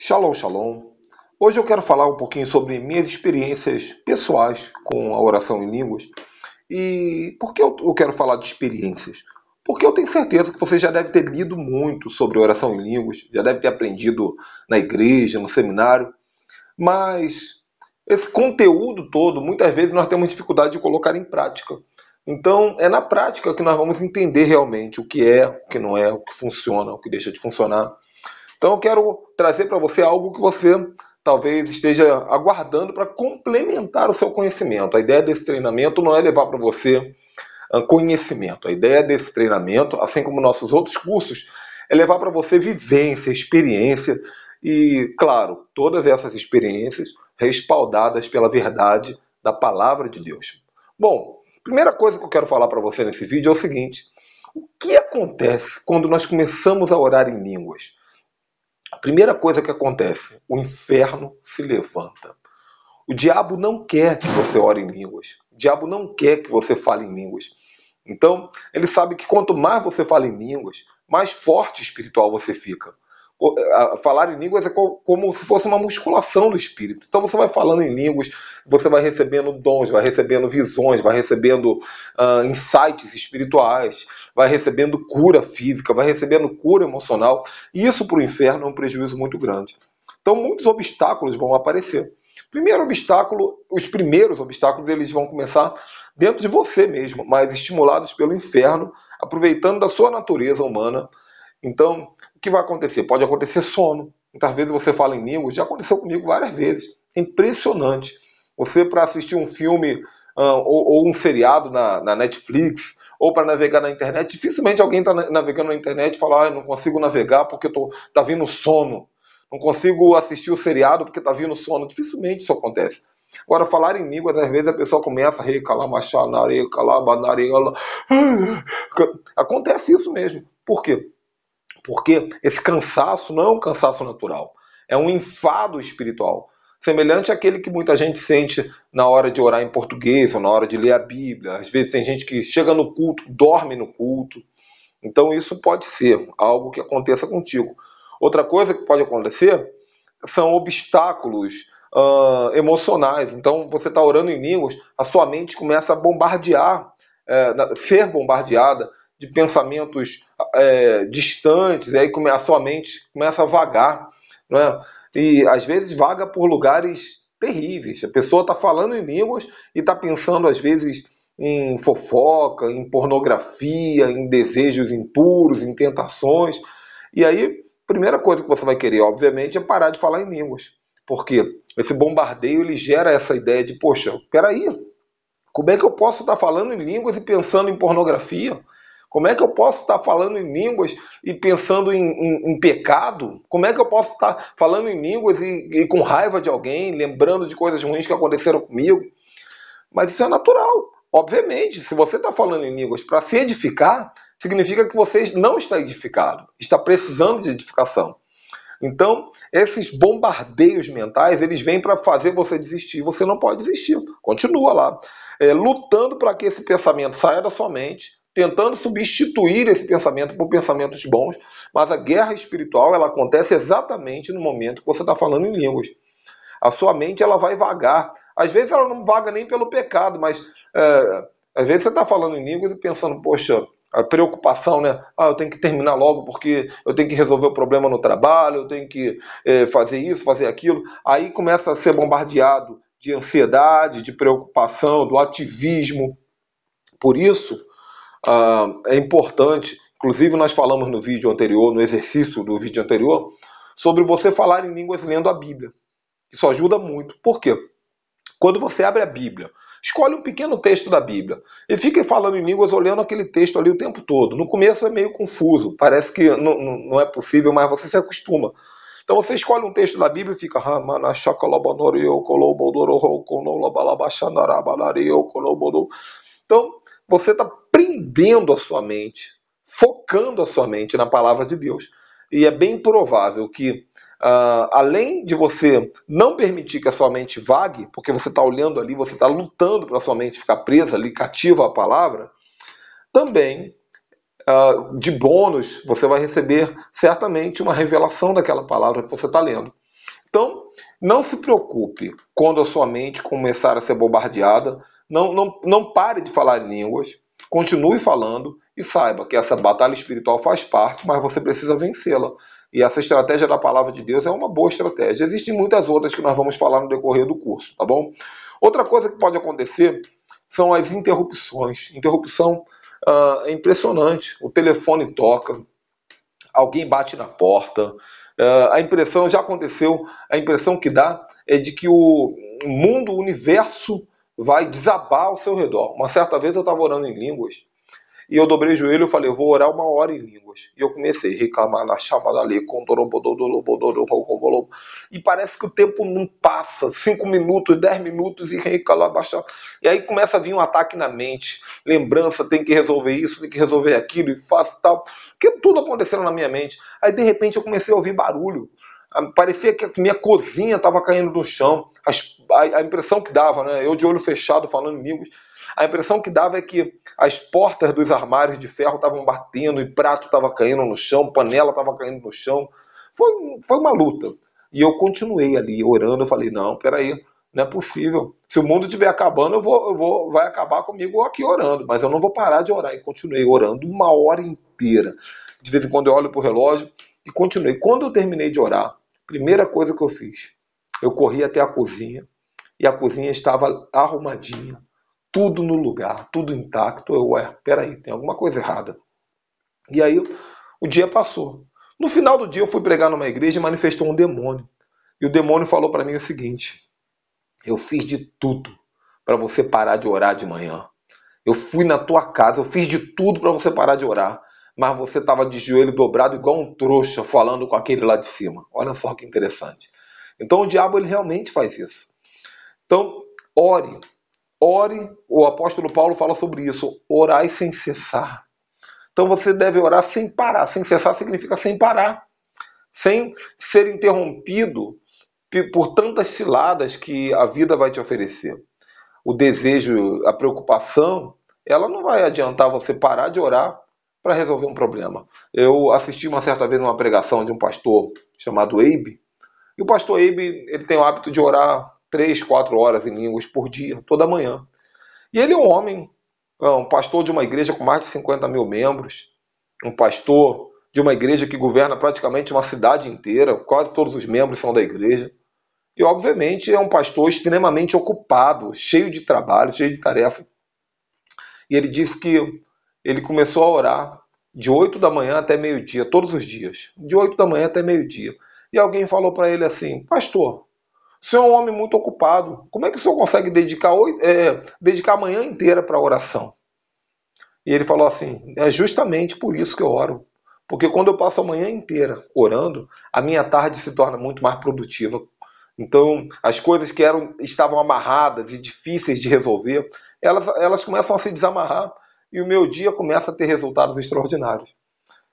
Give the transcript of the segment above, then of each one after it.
Shalom, shalom. Hoje eu quero falar um pouquinho sobre minhas experiências pessoais com a oração em línguas. E por que eu quero falar de experiências? Porque eu tenho certeza que você já deve ter lido muito sobre oração em línguas, já deve ter aprendido na igreja, no seminário, mas esse conteúdo todo, muitas vezes nós temos dificuldade de colocar em prática. Então, é na prática que nós vamos entender realmente o que é, o que não é, o que funciona, o que deixa de funcionar. Então eu quero trazer para você algo que você talvez esteja aguardando para complementar o seu conhecimento. A ideia desse treinamento não é levar para você ah, conhecimento. A ideia desse treinamento, assim como nossos outros cursos, é levar para você vivência, experiência e, claro, todas essas experiências respaldadas pela verdade da palavra de Deus. Bom, primeira coisa que eu quero falar para você nesse vídeo é o seguinte: o que acontece quando nós começamos a orar em línguas? A primeira coisa que acontece, o inferno se levanta. O diabo não quer que você ore em línguas. O diabo não quer que você fale em línguas. Então, ele sabe que quanto mais você fala em línguas, mais forte espiritual você fica falar em línguas é como se fosse uma musculação do espírito. Então você vai falando em línguas, você vai recebendo dons, vai recebendo visões, vai recebendo uh, insights espirituais, vai recebendo cura física, vai recebendo cura emocional. E isso para o inferno é um prejuízo muito grande. Então muitos obstáculos vão aparecer. Primeiro obstáculo, os primeiros obstáculos eles vão começar dentro de você mesmo, mas estimulados pelo inferno, aproveitando da sua natureza humana. Então, o que vai acontecer? Pode acontecer sono. Muitas vezes você fala em línguas, já aconteceu comigo várias vezes. É impressionante. Você, para assistir um filme ah, ou, ou, um seriado na, na Netflix, ou para navegar na internet, dificilmente alguém está navegando na internet e fala: ah, não consigo navegar porque está vindo sono. Não consigo assistir o seriado porque está vindo sono. Dificilmente isso acontece. Agora, falar em línguas, às vezes a pessoa começa a machar lá. Acontece isso mesmo. Por quê? Porque esse cansaço não é um cansaço natural, é um enfado espiritual, semelhante àquele que muita gente sente na hora de orar em português ou na hora de ler a Bíblia. Às vezes tem gente que chega no culto, dorme no culto. Então isso pode ser algo que aconteça contigo. Outra coisa que pode acontecer são obstáculos uh, emocionais. Então você está orando em línguas, a sua mente começa a bombardear, é, ser bombardeada de pensamentos é, distantes, e aí a sua mente começa a vagar. Né? E às vezes vaga por lugares terríveis. A pessoa está falando em línguas e está pensando, às vezes, em fofoca, em pornografia, em desejos impuros, em tentações. E aí, primeira coisa que você vai querer, obviamente, é parar de falar em línguas. Porque esse bombardeio ele gera essa ideia de, poxa, peraí, como é que eu posso estar tá falando em línguas e pensando em pornografia? Como é que eu posso estar falando em línguas e pensando em, em, em pecado? Como é que eu posso estar falando em línguas e, e com raiva de alguém, lembrando de coisas ruins que aconteceram comigo? Mas isso é natural. Obviamente, se você está falando em línguas para se edificar, significa que você não está edificado, está precisando de edificação. Então, esses bombardeios mentais, eles vêm para fazer você desistir. Você não pode desistir. Continua lá. É, lutando para que esse pensamento saia da sua mente, tentando substituir esse pensamento por pensamentos bons, mas a guerra espiritual ela acontece exatamente no momento que você está falando em línguas. A sua mente ela vai vagar. Às vezes ela não vaga nem pelo pecado, mas é, às vezes você está falando em línguas e pensando, poxa, a preocupação, né? Ah, eu tenho que terminar logo porque eu tenho que resolver o problema no trabalho, eu tenho que é, fazer isso, fazer aquilo. Aí começa a ser bombardeado de ansiedade, de preocupação, do ativismo. Por isso, ah, é importante, inclusive nós falamos no vídeo anterior, no exercício do vídeo anterior, sobre você falar em línguas lendo a Bíblia. Isso ajuda muito. Por quê? Quando você abre a Bíblia, escolhe um pequeno texto da Bíblia e fique falando em línguas olhando aquele texto ali o tempo todo. No começo é meio confuso, parece que não, não é possível, mas você se acostuma. Então você escolhe um texto da Bíblia e fica Então você está prendendo a sua mente, focando a sua mente na palavra de Deus. E é bem provável que, uh, além de você não permitir que a sua mente vague, porque você está olhando ali, você está lutando para a sua mente ficar presa ali, cativa à palavra, também uh, de bônus você vai receber certamente uma revelação daquela palavra que você está lendo. Então, não se preocupe quando a sua mente começar a ser bombardeada. Não, não, não pare de falar em línguas. Continue falando e saiba que essa batalha espiritual faz parte, mas você precisa vencê-la. E essa estratégia da palavra de Deus é uma boa estratégia. Existem muitas outras que nós vamos falar no decorrer do curso, tá bom? Outra coisa que pode acontecer são as interrupções. Interrupção uh, é impressionante. O telefone toca, alguém bate na porta, Uh, a impressão já aconteceu, a impressão que dá é de que o mundo, o universo vai desabar ao seu redor. Uma certa vez eu estava orando em línguas e eu dobrei o joelho e falei, vou orar uma hora em línguas. E eu comecei a reclamar na chamada ali, e parece que o tempo não passa, cinco minutos, dez minutos e recalabachar. E aí começa a vir um ataque na mente, lembrança, tem que resolver isso, tem que resolver aquilo, e faço tal, Porque tudo acontecendo na minha mente. Aí de repente eu comecei a ouvir barulho. Ah, parecia que a minha cozinha estava caindo no chão, a, a, a impressão que dava, né? Eu de olho fechado falando em línguas. A impressão que dava é que as portas dos armários de ferro estavam batendo e prato estava caindo no chão, panela estava caindo no chão. Foi, foi uma luta. E eu continuei ali orando. Eu falei: não, peraí, não é possível. Se o mundo estiver acabando, eu vou, eu vou, vai acabar comigo aqui orando. Mas eu não vou parar de orar. E continuei orando uma hora inteira. De vez em quando eu olho para o relógio e continuei. Quando eu terminei de orar, primeira coisa que eu fiz, eu corri até a cozinha e a cozinha estava arrumadinha, tudo no lugar, tudo intacto. Eu, ué, peraí, tem alguma coisa errada. E aí o dia passou. No final do dia eu fui pregar numa igreja e manifestou um demônio. E o demônio falou para mim o seguinte: Eu fiz de tudo para você parar de orar de manhã. Eu fui na tua casa, eu fiz de tudo para você parar de orar, mas você estava de joelho dobrado igual um trouxa falando com aquele lá de cima. Olha só que interessante. Então o diabo ele realmente faz isso. Então, ore, Ore, o apóstolo Paulo fala sobre isso, orai sem cessar. Então você deve orar sem parar. Sem cessar significa sem parar, sem ser interrompido por tantas ciladas que a vida vai te oferecer. O desejo, a preocupação, ela não vai adiantar você parar de orar para resolver um problema. Eu assisti uma certa vez uma pregação de um pastor chamado Abe, e o pastor Abe, ele tem o hábito de orar três, quatro horas em línguas por dia, toda manhã. E ele é um homem, é um pastor de uma igreja com mais de 50 mil membros, um pastor de uma igreja que governa praticamente uma cidade inteira, quase todos os membros são da igreja. E, obviamente, é um pastor extremamente ocupado, cheio de trabalho, cheio de tarefa. E ele disse que ele começou a orar de 8 da manhã até meio-dia, todos os dias, de 8 da manhã até meio-dia. E alguém falou para ele assim: Pastor, o senhor é um homem muito ocupado. Como é que o senhor consegue dedicar, é, dedicar a manhã inteira para a oração? E ele falou assim: é justamente por isso que eu oro. Porque quando eu passo a manhã inteira orando, a minha tarde se torna muito mais produtiva. Então, as coisas que eram, estavam amarradas e difíceis de resolver, elas, elas começam a se desamarrar e o meu dia começa a ter resultados extraordinários.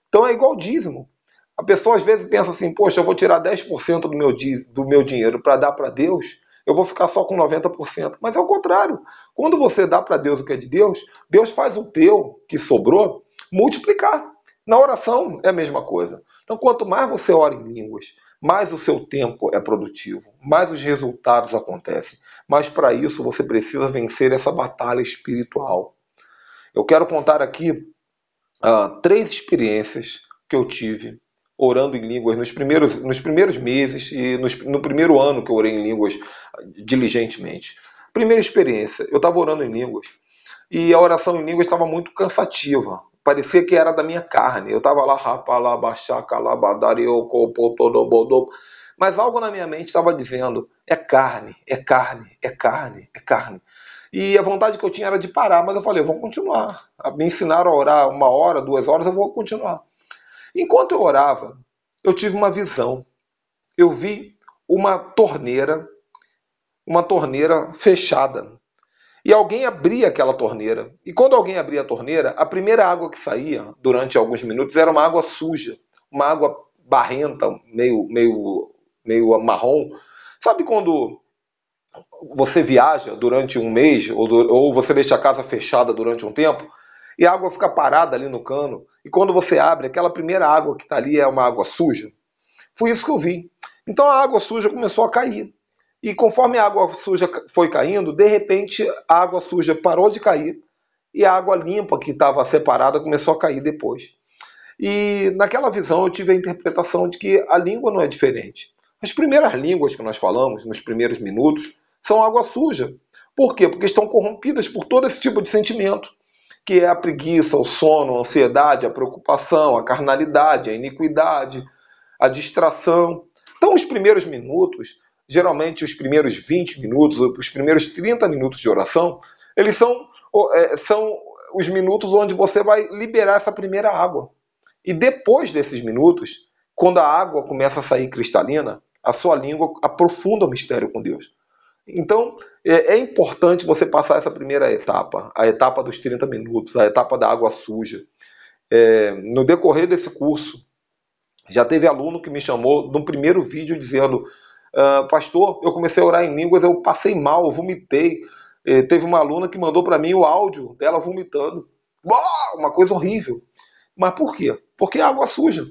Então, é igual dízimo. A pessoa às vezes pensa assim: poxa, eu vou tirar 10% do meu, do meu dinheiro para dar para Deus, eu vou ficar só com 90%. Mas é o contrário. Quando você dá para Deus o que é de Deus, Deus faz o teu, que sobrou, multiplicar. Na oração é a mesma coisa. Então, quanto mais você ora em línguas, mais o seu tempo é produtivo, mais os resultados acontecem. Mas para isso você precisa vencer essa batalha espiritual. Eu quero contar aqui uh, três experiências que eu tive orando em línguas nos primeiros, nos primeiros meses e nos, no primeiro ano que eu orei em línguas diligentemente. Primeira experiência, eu estava orando em línguas e a oração em línguas estava muito cansativa. Parecia que era da minha carne. Eu estava lá, mas algo na minha mente estava dizendo: é carne, é carne, é carne, é carne. E a vontade que eu tinha era de parar, mas eu falei: eu vou continuar. Me ensinaram a orar uma hora, duas horas, eu vou continuar. Enquanto eu orava, eu tive uma visão. Eu vi uma torneira, uma torneira fechada. E alguém abria aquela torneira. E quando alguém abria a torneira, a primeira água que saía durante alguns minutos era uma água suja, uma água barrenta, meio meio meio marrom. Sabe quando você viaja durante um mês ou, ou você deixa a casa fechada durante um tempo e a água fica parada ali no cano, e quando você abre, aquela primeira água que está ali é uma água suja. Foi isso que eu vi. Então a água suja começou a cair. E conforme a água suja foi caindo, de repente a água suja parou de cair e a água limpa que estava separada começou a cair depois. E naquela visão eu tive a interpretação de que a língua não é diferente. As primeiras línguas que nós falamos nos primeiros minutos são água suja. Por quê? Porque estão corrompidas por todo esse tipo de sentimento que é a preguiça, o sono, a ansiedade, a preocupação, a carnalidade, a iniquidade, a distração. Então, os primeiros minutos, geralmente os primeiros 20 minutos, os primeiros 30 minutos de oração, eles são, é, são os minutos onde você vai liberar essa primeira água. E depois desses minutos, quando a água começa a sair cristalina, a sua língua aprofunda o mistério com Deus. Então, é, é, importante você passar essa primeira etapa, a etapa dos 30 minutos, a etapa da água suja. É, no decorrer desse curso, já teve aluno que me chamou no primeiro vídeo dizendo: ah, Pastor, eu comecei a orar em línguas, eu passei mal, eu vomitei. É, teve uma aluna que mandou para mim o áudio dela vomitando. uma coisa horrível. Mas por quê? Porque é água suja.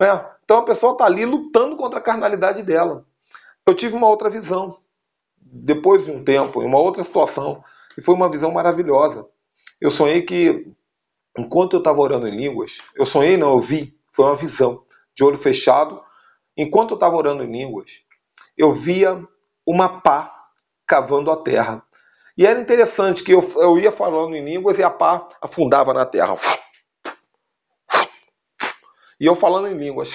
Né? Então a pessoa está ali lutando contra a carnalidade dela. Eu tive uma outra visão depois de um tempo, em uma outra situação, e foi uma visão maravilhosa. Eu sonhei que, enquanto eu estava orando em línguas, eu sonhei, não, eu vi, foi uma visão, de olho fechado, enquanto eu estava orando em línguas, eu via uma pá cavando a terra. E era interessante que eu, eu ia falando em línguas e a pá afundava na terra. E eu falando em línguas.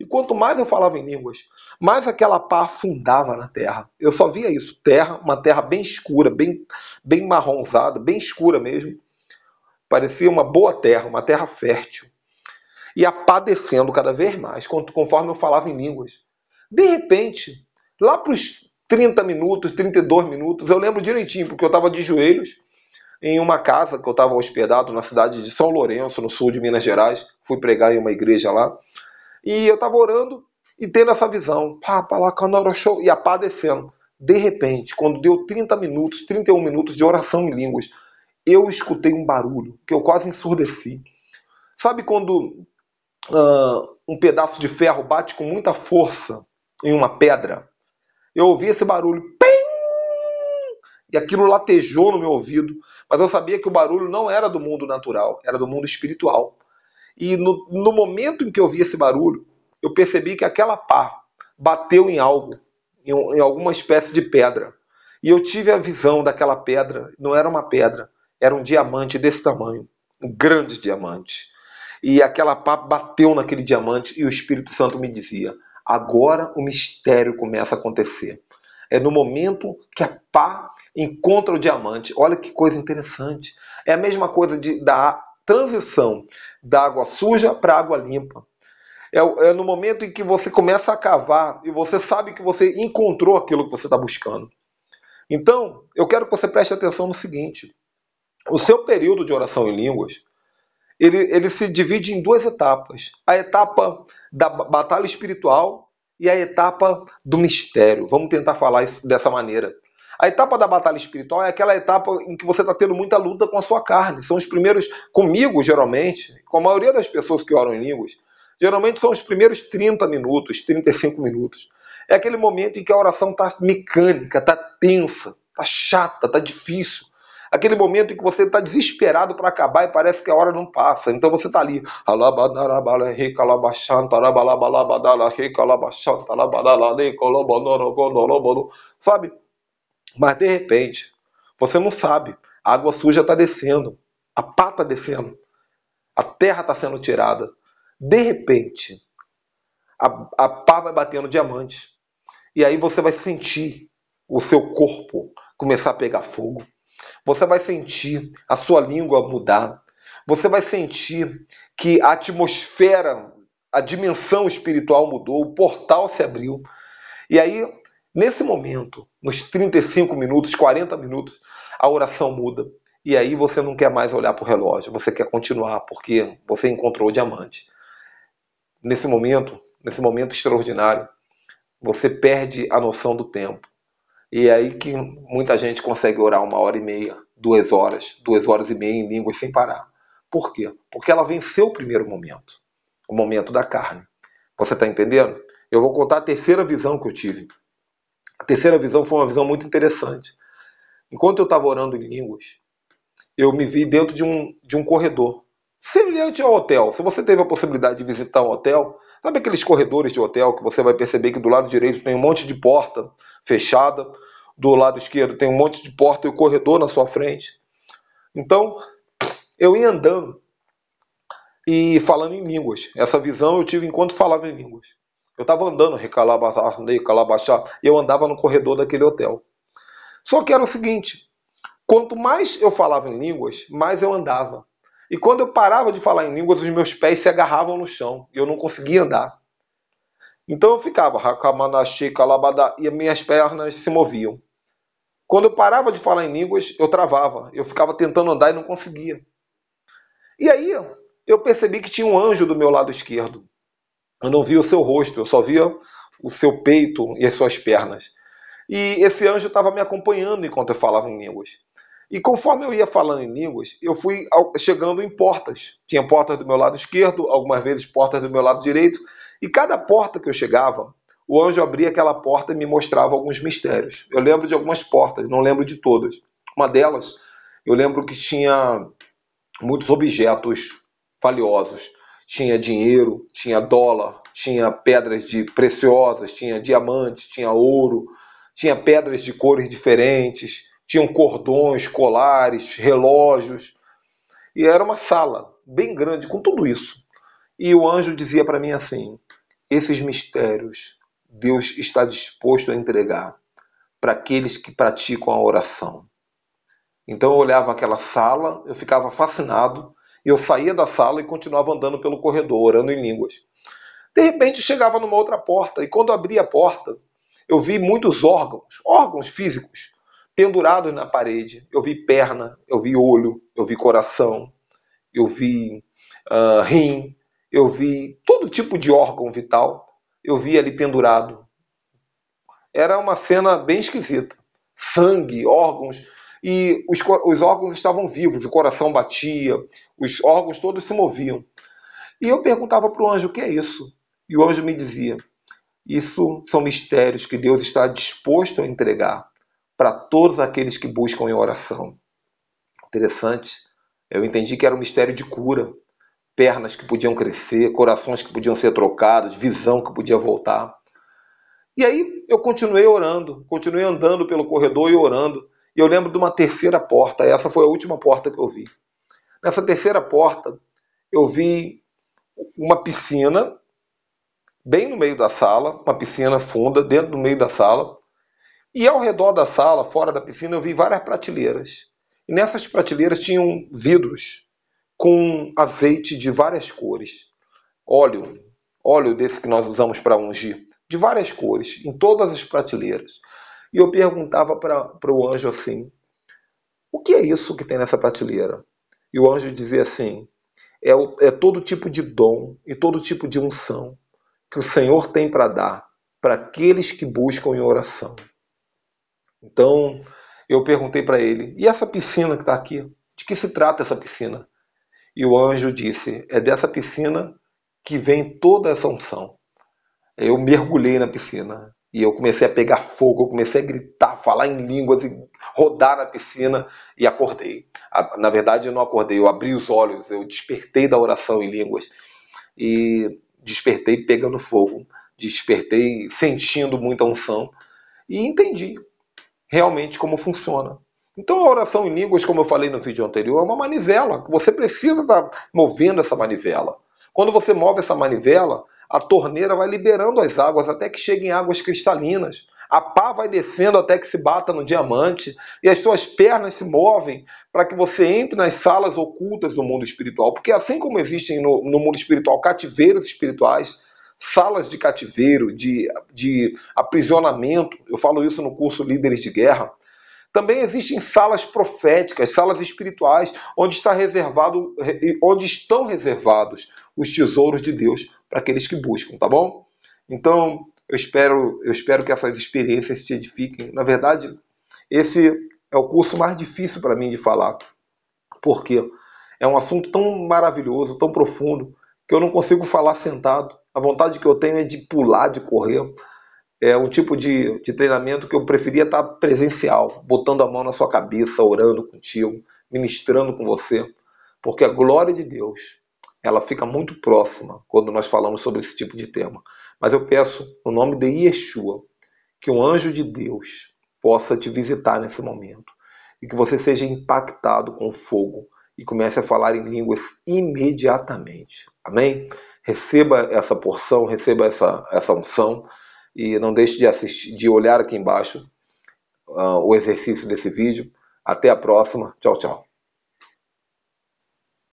E quanto mais eu falava em línguas, mais aquela pá afundava na terra. Eu só via isso, terra, uma terra bem escura, bem, bem marronzada, bem escura mesmo. Parecia uma boa terra, uma terra fértil. E a pá descendo cada vez mais, conforme eu falava em línguas. De repente, lá para os 30 minutos, 32 minutos, eu lembro direitinho, porque eu estava de joelhos em uma casa que eu estava hospedado na cidade de São Lourenço, no sul de Minas Gerais. Fui pregar em uma igreja lá. E eu estava orando e tendo essa visão. Pá, pá, lá, canoro, E a De repente, quando deu 30 minutos, 31 minutos de oração em línguas, eu escutei um barulho que eu quase ensurdeci. Sabe quando uh, um pedaço de ferro bate com muita força em uma pedra? Eu ouvi esse barulho e aquilo latejou no meu ouvido, mas eu sabia que o barulho não era do mundo natural, era do mundo espiritual. E no, no momento em que eu vi esse barulho, eu percebi que aquela pá bateu em algo, em, em alguma espécie de pedra. E eu tive a visão daquela pedra, não era uma pedra, era um diamante desse tamanho, um grande diamante. E aquela pá bateu naquele diamante e o Espírito Santo me dizia: agora o mistério começa a acontecer. É no momento que a pá encontra o diamante. Olha que coisa interessante. É a mesma coisa de, da transição da água suja para água limpa. É, é no momento em que você começa a cavar e você sabe que você encontrou aquilo que você está buscando. Então, eu quero que você preste atenção no seguinte: o seu período de oração em línguas ele, ele se divide em duas etapas. A etapa da batalha espiritual e a etapa do mistério. Vamos tentar falar isso dessa maneira. A etapa da batalha espiritual é aquela etapa em que você está tendo muita luta com a sua carne. São os primeiros, comigo geralmente, com a maioria das pessoas que oram em línguas, geralmente são os primeiros 30 minutos, 35 minutos. É aquele momento em que a oração está mecânica, está tensa, está chata, está difícil aquele momento em que você está desesperado para acabar e parece que a hora não passa. Então você está ali. Sabe? Mas de repente, você não sabe. A água suja está descendo, a pá está descendo, a terra está sendo tirada. De repente, a, a pá vai batendo diamante. E aí você vai sentir o seu corpo começar a pegar fogo. Você vai sentir a sua língua mudar. Você vai sentir que a atmosfera, a dimensão espiritual mudou, o portal se abriu. E aí, nesse momento, nos 35 minutos, 40 minutos, a oração muda. E aí você não quer mais olhar para o relógio, você quer continuar porque você encontrou o diamante. Nesse momento, nesse momento extraordinário, você perde a noção do tempo. E aí que muita gente consegue orar uma hora e meia, duas horas, duas horas e meia em línguas sem parar. Por quê? Porque ela venceu o primeiro momento, o momento da carne. Você está entendendo? Eu vou contar a terceira visão que eu tive. A terceira visão foi uma visão muito interessante. Enquanto eu estava orando em línguas, eu me vi dentro de um, de um corredor, semelhante ao hotel. Se você teve a possibilidade de visitar um hotel, Sabe aqueles corredores de hotel que você vai perceber que do lado direito tem um monte de porta fechada, do lado esquerdo tem um monte de porta e o corredor na sua frente? Então, eu ia andando e falando em línguas. Essa visão eu tive enquanto falava em línguas. Eu estava andando, recalabaçar, e eu andava no corredor daquele hotel. Só que era o seguinte, quanto mais eu falava em línguas, mais eu andava. E quando eu parava de falar em línguas, os meus pés se agarravam no chão e eu não conseguia andar. Então eu ficava, labada, e minhas pernas se moviam. Quando eu parava de falar em línguas, eu travava. Eu ficava tentando andar e não conseguia. E aí eu percebi que tinha um anjo do meu lado esquerdo. Eu não via o seu rosto, eu só via o seu peito e as suas pernas. E esse anjo estava me acompanhando enquanto eu falava em línguas. E conforme eu ia falando em línguas, eu fui chegando em portas. Tinha portas do meu lado esquerdo, algumas vezes portas do meu lado direito, e cada porta que eu chegava, o anjo abria aquela porta e me mostrava alguns mistérios. Eu lembro de algumas portas, não lembro de todas. Uma delas, eu lembro que tinha muitos objetos valiosos. Tinha dinheiro, tinha dólar, tinha pedras de preciosas, tinha diamante, tinha ouro, tinha pedras de cores diferentes, tinham cordões, colares, relógios. E era uma sala bem grande com tudo isso. E o anjo dizia para mim assim: esses mistérios Deus está disposto a entregar para aqueles que praticam a oração. Então eu olhava aquela sala, eu ficava fascinado, e eu saía da sala e continuava andando pelo corredor, orando em línguas. De repente chegava numa outra porta, e quando abri a porta, eu vi muitos órgãos, órgãos físicos, pendurados na parede. Eu vi perna, eu vi olho, eu vi coração, eu vi uh, rim, eu vi todo tipo de órgão vital, eu vi ali pendurado. Era uma cena bem esquisita. Sangue, órgãos, e os, os órgãos estavam vivos, o coração batia, os órgãos todos se moviam. E eu perguntava para o anjo: o que é isso? E o anjo me dizia: Isso são mistérios que Deus está disposto a entregar para todos aqueles que buscam em oração. Interessante. Eu entendi que era um mistério de cura. Pernas que podiam crescer, corações que podiam ser trocados, visão que podia voltar. E aí eu continuei orando, continuei andando pelo corredor e orando. E eu lembro de uma terceira porta, essa foi a última porta que eu vi. Nessa terceira porta, eu vi uma piscina bem no meio da sala, uma piscina funda dentro do meio da sala, e ao redor da sala, fora da piscina, eu vi várias prateleiras. E nessas prateleiras tinham vidros com azeite de várias cores, óleo, óleo desse que nós usamos para ungir, de várias cores, em todas as prateleiras. E eu perguntava para o anjo assim: o que é isso que tem nessa prateleira? E o anjo dizia assim: é, o, é todo tipo de dom e todo tipo de unção que o Senhor tem para dar para aqueles que buscam em oração. Então eu perguntei para ele: e essa piscina que está aqui? De que se trata essa piscina? E o anjo disse: é dessa piscina que vem toda essa unção. Eu mergulhei na piscina e eu comecei a pegar fogo, eu comecei a gritar, falar em línguas e rodar na piscina e acordei. Na verdade, eu não acordei, eu abri os olhos, eu despertei da oração em línguas e despertei pegando fogo, despertei sentindo muita unção e entendi realmente como funciona. Então a oração em línguas, como eu falei no vídeo anterior, é uma manivela. Você precisa estar movendo essa manivela. Quando você move essa manivela, a torneira vai liberando as águas até que cheguem águas cristalinas. A pá vai descendo até que se bata no diamante e as suas pernas se movem para que você entre nas salas ocultas do mundo espiritual. Porque assim como existem no, no mundo espiritual cativeiros espirituais, salas de cativeiro, de, de aprisionamento. Eu falo isso no curso Líderes de Guerra. Também existem salas proféticas, salas espirituais, onde está reservado, onde estão reservados os tesouros de Deus para aqueles que buscam, tá bom? Então, eu espero, eu espero que essas experiências te edifiquem. Na verdade, esse é o curso mais difícil para mim de falar, porque é um assunto tão maravilhoso, tão profundo, que eu não consigo falar sentado. A vontade que eu tenho é de pular, de correr. É um tipo de, de treinamento que eu preferia estar presencial, botando a mão na sua cabeça, orando contigo, ministrando com você. Porque a glória de Deus, ela fica muito próxima quando nós falamos sobre esse tipo de tema. Mas eu peço, no nome de Yeshua, que um anjo de Deus possa te visitar nesse momento e que você seja impactado com fogo e comece a falar em línguas imediatamente. Amém? receba essa porção, receba essa, essa unção e não deixe de assistir, de olhar aqui embaixo uh, o exercício desse vídeo. Até a próxima. Tchau, tchau.